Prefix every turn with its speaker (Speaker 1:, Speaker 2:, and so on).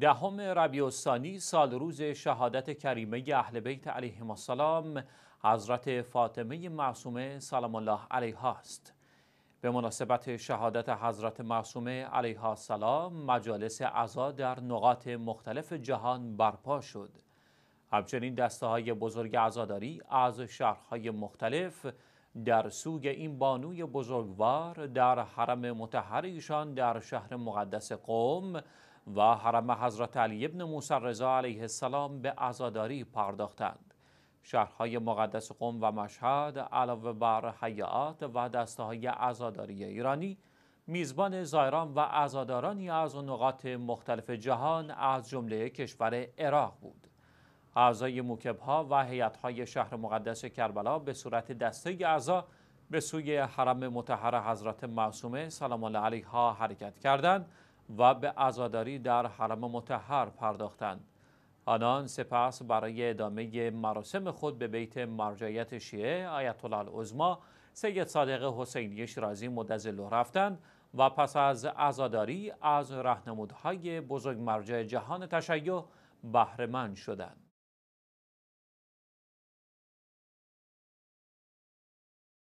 Speaker 1: دهم ربیع سال روز شهادت کریمه اهل بیت علیهم السلام حضرت فاطمه معصومه سلام الله علیها است به مناسبت شهادت حضرت معصومه علیها السلام مجالس عزا در نقاط مختلف جهان برپا شد همچنین دسته های بزرگ عزاداری از شهرهای مختلف در سوگ این بانوی بزرگوار در حرم مطهر ایشان در شهر مقدس قوم و حرم حضرت علی ابن موسی رضا علیه السلام به ازاداری پرداختند شهرهای مقدس قم و مشهد علاوه بر حیات و دسته های عزاداری ایرانی میزبان زایران و عزادارانی از نقاط مختلف جهان از جمله کشور عراق بود اعضای موکب ها و حیات های شهر مقدس کربلا به صورت دسته اعضا به سوی حرم متحر حضرت معصومه سلام الله علیها حرکت کردند و به ازاداری در حرم متحر پرداختند. آنان سپس برای ادامه مراسم خود به بیت مرجعیت شیعه آیت الله العظما سید صادق حسینی شیرازی مدزلو رفتند و پس از ازاداری از رهنمودهای بزرگ مرجع جهان تشیع بهرهمند شدند.